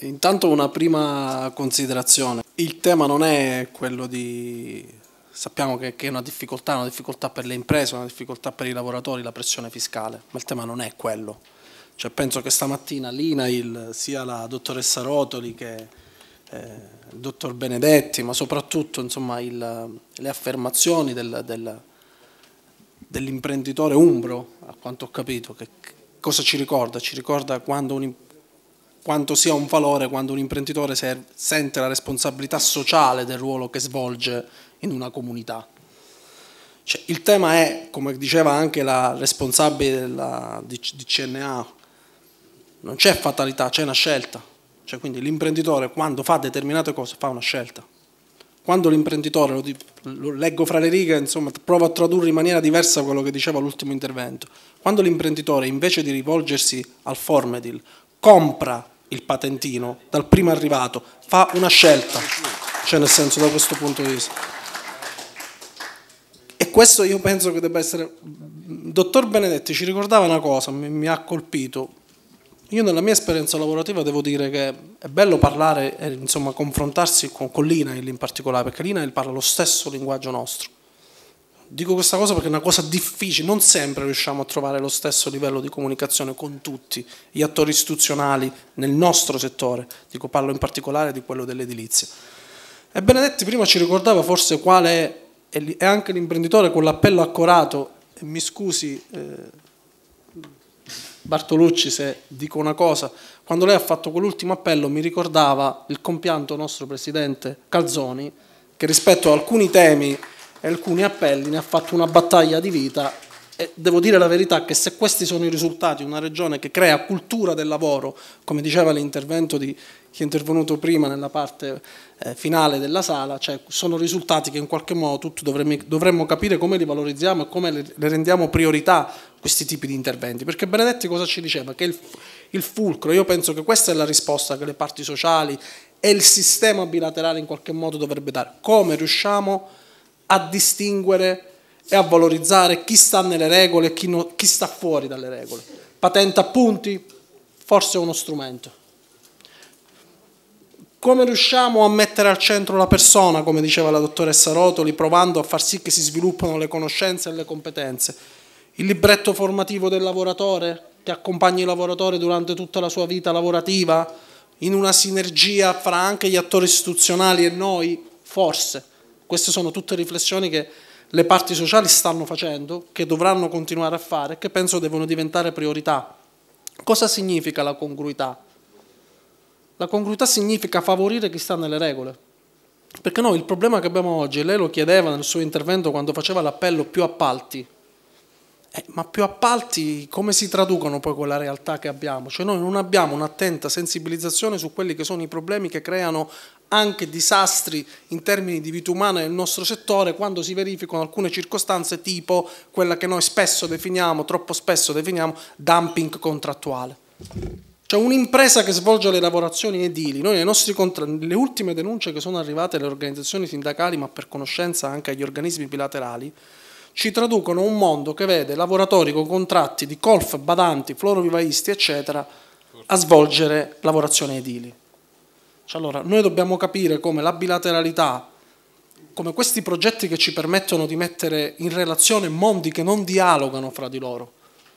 Intanto una prima considerazione. Il tema non è quello di... Sappiamo che, che, è una difficoltà, una difficoltà per le imprese, una difficoltà per i lavoratori, la pressione fiscale, ma il tema non è quello. Cioè, penso che stamattina l'INAIL, sia la dottoressa Rotoli che eh, il dottor Benedetti, ma soprattutto insomma, il, le affermazioni del, del, dell'imprenditore Umbro, a quanto ho capito, che, cosa ci ricorda? Ci ricorda quando un imprenditore quanto sia un valore quando un imprenditore sente la responsabilità sociale del ruolo che svolge in una comunità. Cioè, il tema è, come diceva anche la responsabile della, di, di CNA, non c'è fatalità, c'è una scelta. Cioè, quindi l'imprenditore quando fa determinate cose fa una scelta. Quando l'imprenditore, lo, lo, leggo fra le righe, insomma, provo a tradurre in maniera diversa quello che diceva l'ultimo intervento, quando l'imprenditore invece di rivolgersi al Formedil compra il patentino dal primo arrivato, fa una scelta, cioè nel senso da questo punto di vista. E questo io penso che debba essere... Dottor Benedetti ci ricordava una cosa, mi, mi ha colpito. Io nella mia esperienza lavorativa devo dire che è bello parlare e insomma confrontarsi con, con l'INAIL in particolare, perché l'INAIL parla lo stesso linguaggio nostro Dico questa cosa perché è una cosa difficile, non sempre riusciamo a trovare lo stesso livello di comunicazione con tutti gli attori istituzionali nel nostro settore, dico parlo in particolare di quello dell'edilizia. E Benedetti prima ci ricordava forse quale è, è anche l'imprenditore con l'appello accorato, mi scusi eh, Bartolucci se dico una cosa, quando lei ha fatto quell'ultimo appello mi ricordava il compianto nostro presidente Calzoni che rispetto a alcuni temi e alcuni appelli, ne ha fatto una battaglia di vita e devo dire la verità che se questi sono i risultati una regione che crea cultura del lavoro, come diceva l'intervento di chi è intervenuto prima nella parte eh, finale della sala, cioè sono risultati che in qualche modo tutti dovremmo, dovremmo capire come li valorizziamo e come le, le, rendiamo priorità questi tipi di interventi. Perché Benedetti cosa ci diceva? Che il, il fulcro, io penso che questa è la risposta che le parti sociali e il sistema bilaterale in qualche modo dovrebbe dare. Come riusciamo a a distinguere e a valorizzare chi sta nelle regole e chi, no, chi sta fuori dalle regole. Patente a punti? Forse è uno strumento come riusciamo a mettere al centro la persona, come diceva la dottoressa Rotoli, provando a far sì che si sviluppano le conoscenze e le competenze? Il libretto formativo del lavoratore che accompagna il lavoratore durante tutta la sua vita lavorativa, in una sinergia fra anche gli attori istituzionali e noi, forse queste sono tutte riflessioni che le parti sociali stanno facendo, che dovranno continuare a fare, che penso devono diventare priorità. Cosa significa la congruità? La congruità significa favorire chi sta nelle regole. Perché noi il problema che abbiamo oggi, lei lo chiedeva nel suo intervento quando faceva l'appello più appalti, eh, ma più appalti come si traducono poi con la realtà che abbiamo? Cioè noi non abbiamo un'attenta sensibilizzazione su quelli che sono i problemi che creano anche disastri in termini di vita umana nel nostro settore quando si verificano alcune circostanze tipo quella che noi spesso definiamo, troppo spesso definiamo, dumping contrattuale. Cioè un'impresa che svolge le lavorazioni edili, noi nei nostri contratti, le ultime denunce che sono arrivate alle organizzazioni sindacali ma per conoscenza anche agli organismi bilaterali, ci traducono un mondo che vede lavoratori con contratti di colf, badanti, florovivaisti eccetera a svolgere lavorazioni edili. Cioè, allora, noi dobbiamo capire come la bilateralità, come questi progetti che ci permettono di mettere in relazione mondi che non dialogano fra di loro,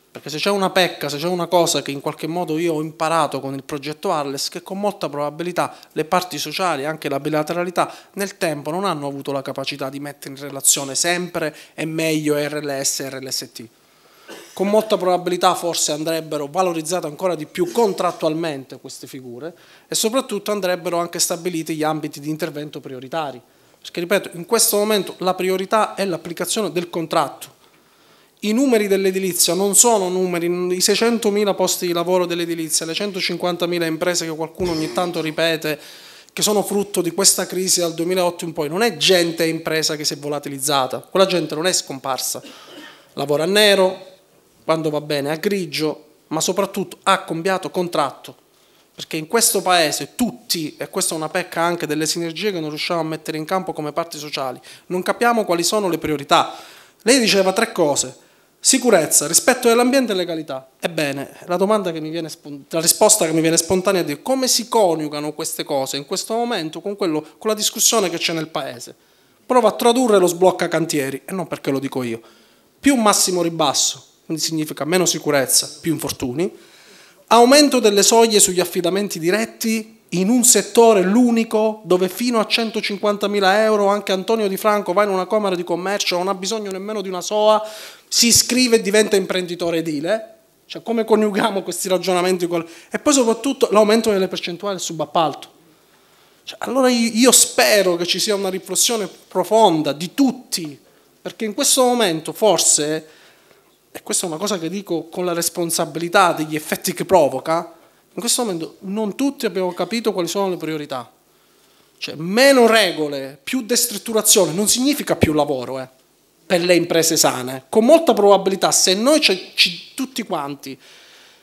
perché se c'è una pecca, se c'è una cosa che in qualche modo io ho imparato con il progetto Arles, che con molta probabilità le parti sociali, anche la bilateralità, nel tempo non hanno avuto la capacità di mettere in relazione sempre e meglio RLS e RLST con molta probabilità forse andrebbero valorizzate ancora di più contrattualmente queste figure e soprattutto andrebbero anche stabiliti gli ambiti di intervento prioritari. Perché ripeto, in questo momento la priorità è l'applicazione del contratto. I numeri dell'edilizia non sono numeri, i 600.000 posti di lavoro dell'edilizia, le 150.000 imprese che qualcuno ogni tanto ripete che sono frutto di questa crisi dal 2008 in poi, non è gente e impresa che si è volatilizzata, quella gente non è scomparsa, lavora a nero, quando va bene a grigio, ma soprattutto ha cambiato contratto. Perché in questo paese tutti, e questa è una pecca anche delle sinergie che non riusciamo a mettere in campo come parti sociali, non capiamo quali sono le priorità. Lei diceva tre cose, sicurezza, rispetto dell'ambiente e legalità. Ebbene, la, viene, la, risposta che mi viene spontanea è di come si coniugano queste cose in questo momento con, quello, con la discussione che c'è nel paese. Prova a tradurre lo sblocca cantieri, e non perché lo dico io, più massimo ribasso, quindi significa meno sicurezza, più infortuni, aumento delle soglie sugli affidamenti diretti in un settore l'unico dove fino a 150.000 euro anche Antonio Di Franco va in una Camera di Commercio, non ha bisogno nemmeno di una SOA, si iscrive e diventa imprenditore edile. Cioè come coniughiamo questi ragionamenti? E poi soprattutto l'aumento delle percentuali del subappalto. Cioè, allora io spero che ci sia una riflessione profonda di tutti, perché in questo momento forse e questa è una cosa che dico con la responsabilità degli effetti che provoca, in questo momento non tutti abbiamo capito quali sono le priorità. Cioè, meno regole, più destrutturazione non significa più lavoro eh, per le imprese sane. Con molta probabilità, se noi ci, ci, tutti quanti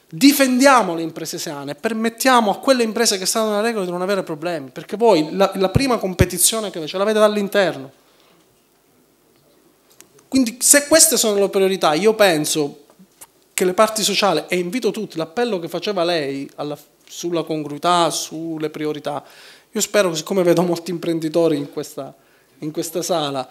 difendiamo le imprese sane, permettiamo a quelle imprese che stanno nelle regole di non avere problemi, perché voi la, la prima competizione che ce l'avete dall'interno. Quindi se queste sono le priorità, io penso che le parti sociali, e invito tutti, l'appello che faceva lei alla, sulla congruità, sulle priorità, io spero siccome vedo molti imprenditori in questa, in questa sala,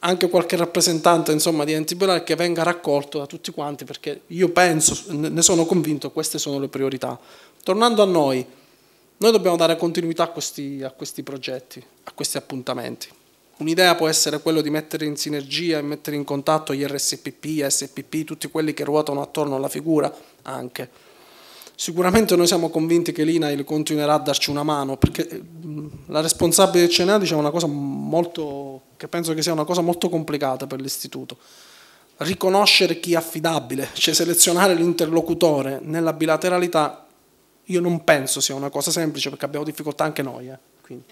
anche qualche rappresentante insomma, di enti biolari che venga raccolto da tutti quanti, perché io penso, ne sono convinto, queste sono le priorità. Tornando a noi, noi dobbiamo dare continuità a questi, a questi progetti, a questi appuntamenti. Un'idea può essere quella di mettere in sinergia e mettere in contatto gli RSPP, SPP, tutti quelli che ruotano attorno alla figura anche. Sicuramente noi siamo convinti che l'INAIL continuerà a darci una mano perché la responsabile del CNA dice una cosa molto, che penso che sia una cosa molto complicata per l'istituto. Riconoscere chi è affidabile, cioè selezionare l'interlocutore nella bilateralità, io non penso sia una cosa semplice perché abbiamo difficoltà anche noi. Eh.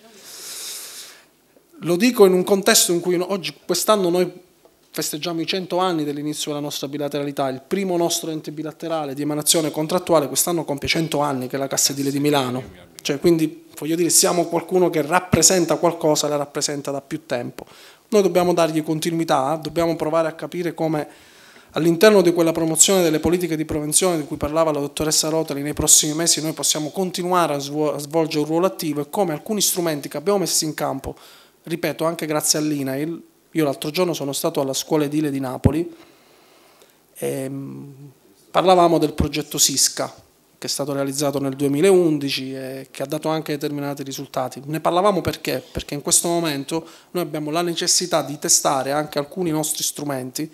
Lo dico in un contesto in cui oggi, quest'anno noi festeggiamo i 100 anni dell'inizio della nostra bilateralità, il primo nostro ente bilaterale di emanazione contrattuale, quest'anno compie 100 anni che è la Cassa Edile di Milano, cioè, quindi voglio dire siamo qualcuno che rappresenta qualcosa, la rappresenta da più tempo. Noi dobbiamo dargli continuità, dobbiamo provare a capire come all'interno di quella promozione delle politiche di prevenzione di cui parlava la dottoressa Rotoli, nei prossimi mesi noi possiamo continuare a svolgere un ruolo attivo e come alcuni strumenti che abbiamo messo in campo ripeto, anche grazie all'INAIL, io l'altro giorno sono stato alla scuola edile di Napoli, e ehm, parlavamo del progetto Sisca, che è stato realizzato nel 2011 e che ha dato anche determinati risultati. Ne parlavamo perché? Perché in questo momento noi abbiamo la necessità di testare anche alcuni nostri strumenti,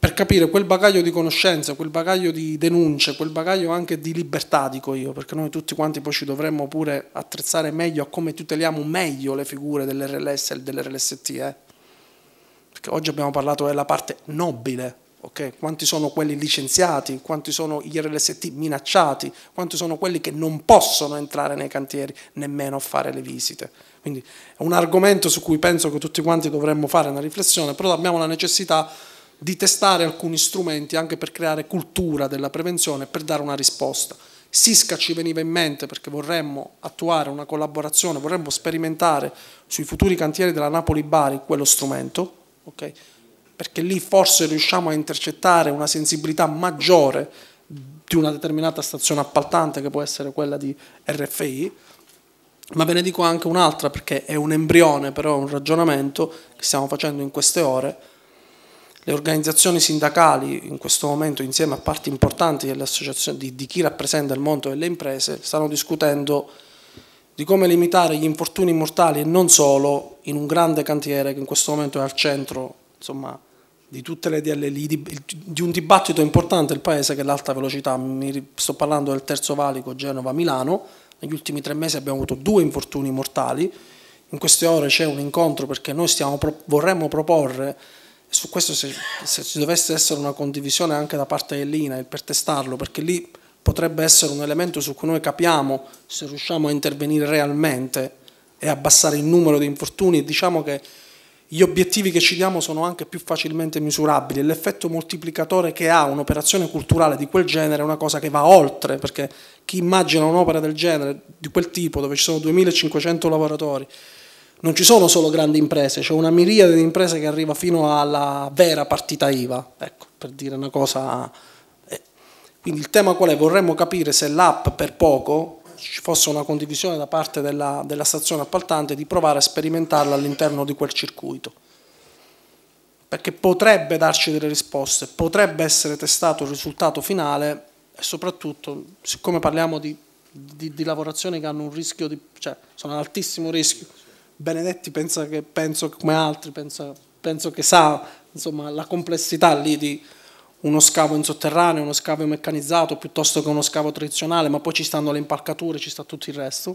per capire quel bagaglio di conoscenze, quel bagaglio di denunce, quel bagaglio anche di libertà, dico io, perché noi tutti quanti poi ci dovremmo pure attrezzare meglio a come tuteliamo meglio le figure dell'RLS e dell'RLST. Eh? Perché oggi abbiamo parlato della parte nobile, ok? quanti sono quelli licenziati, quanti sono gli RLST minacciati, quanti sono quelli che non possono entrare nei cantieri nemmeno a fare le visite. Quindi è un argomento su cui penso che tutti quanti dovremmo fare una riflessione, però abbiamo la necessità di testare alcuni strumenti anche per creare cultura della prevenzione, per dare una risposta. Sisca ci veniva in mente perché vorremmo attuare una collaborazione, vorremmo sperimentare sui futuri cantieri della Napoli-Bari quello strumento, okay? perché lì forse riusciamo a intercettare una sensibilità maggiore di una determinata stazione appaltante che può essere quella di RFI, ma ve ne dico anche un'altra perché è un embrione, però è un ragionamento che stiamo facendo in queste ore le organizzazioni sindacali in questo momento insieme a parti importanti di, di chi rappresenta il mondo delle imprese stanno discutendo di come limitare gli infortuni mortali e non solo in un grande cantiere che in questo momento è al centro insomma, di tutte le di, di un dibattito importante del Paese che è l'alta velocità. Mi, sto parlando del terzo valico Genova-Milano, negli ultimi tre mesi abbiamo avuto due infortuni mortali, in queste ore c'è un incontro perché noi stiamo, vorremmo proporre su questo se, se, ci dovesse essere una condivisione anche da parte dell'INAIL per testarlo, perché lì potrebbe essere un elemento su cui noi capiamo se riusciamo a intervenire realmente e abbassare il numero di infortuni, e diciamo che gli obiettivi che ci diamo sono anche più facilmente misurabili e l'effetto moltiplicatore che ha un'operazione culturale di quel genere è una cosa che va oltre, perché chi immagina un'opera del genere, di quel tipo, dove ci sono 2500 lavoratori, non ci sono solo grandi imprese, c'è una miriade di imprese che arriva fino alla vera partita IVA, ecco, per dire una cosa. Eh. Quindi il tema qual è? Vorremmo capire se l'app per poco ci fosse una condivisione da parte della, della stazione appaltante di provare a sperimentarla all'interno di quel circuito perché potrebbe darci delle risposte, potrebbe essere testato il risultato finale e soprattutto, siccome parliamo di, di, di lavorazioni che hanno un rischio, di, cioè sono ad altissimo rischio, Benedetti pensa che, penso come altri, penso, penso che sa insomma, la complessità lì di uno scavo in sotterraneo, uno scavo meccanizzato piuttosto che uno scavo tradizionale, ma poi ci stanno le impalcature, ci sta tutto il resto.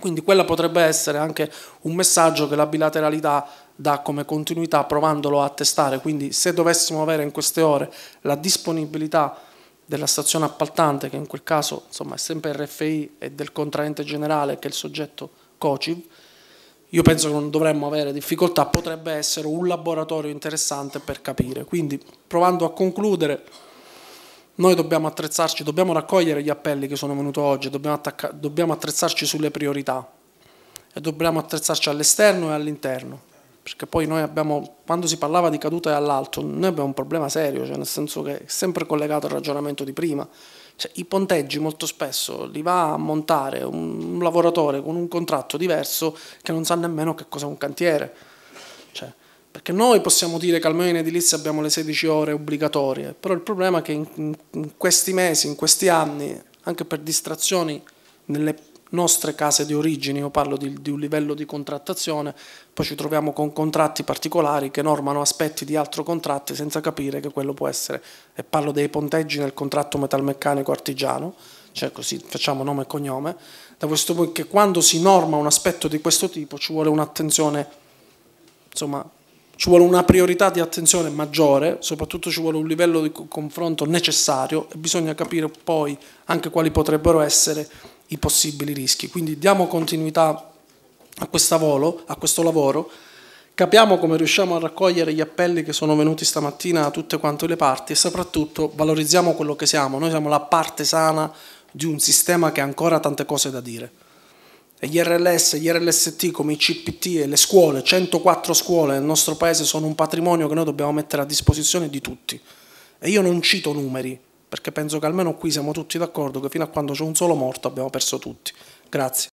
Quindi quella potrebbe essere anche un messaggio che la bilateralità dà come continuità provandolo a testare, quindi se dovessimo avere in queste ore la disponibilità della stazione appaltante, che in quel caso insomma, è sempre RFI e del contraente generale che è il soggetto COCIV, io penso che non dovremmo avere difficoltà, potrebbe essere un laboratorio interessante per capire. Quindi, provando a concludere, noi dobbiamo attrezzarci, dobbiamo raccogliere gli appelli che sono venuti oggi, dobbiamo, dobbiamo attrezzarci sulle priorità e dobbiamo attrezzarci all'esterno e all'interno. Perché poi noi abbiamo, quando si parlava di cadute all'alto, noi abbiamo un problema serio, cioè nel senso che è sempre collegato al ragionamento di prima. Cioè, I ponteggi molto spesso li va a montare un, lavoratore con un contratto diverso che non sa nemmeno che cos'è un cantiere. Cioè, perché noi possiamo dire che almeno in edilizia abbiamo le 16 ore obbligatorie, però il problema è che in, in questi mesi, in questi anni, anche per distrazioni nelle nostre case di origine, io parlo di, di, un livello di contrattazione, poi ci troviamo con contratti particolari che normano aspetti di altro contratto senza capire che quello può essere, e parlo dei ponteggi nel contratto metalmeccanico artigiano, cioè così facciamo nome e cognome, da questo punto che quando si norma un aspetto di questo tipo ci vuole un'attenzione, insomma, ci vuole una priorità di attenzione maggiore, soprattutto ci vuole un livello di confronto necessario e bisogna capire poi anche quali potrebbero essere i possibili rischi. Quindi diamo continuità a, volo, a questo lavoro, capiamo come riusciamo a raccogliere gli appelli che sono venuti stamattina da tutte quante le parti e soprattutto valorizziamo quello che siamo. Noi siamo la parte sana di un sistema che ha ancora tante cose da dire. E gli RLS, gli RLST come i CPT e le scuole, 104 scuole nel nostro paese sono un patrimonio che noi dobbiamo mettere a disposizione di tutti. E io non cito numeri, perché penso che almeno qui siamo tutti d'accordo che fino a quando c'è un solo morto abbiamo perso tutti. Grazie.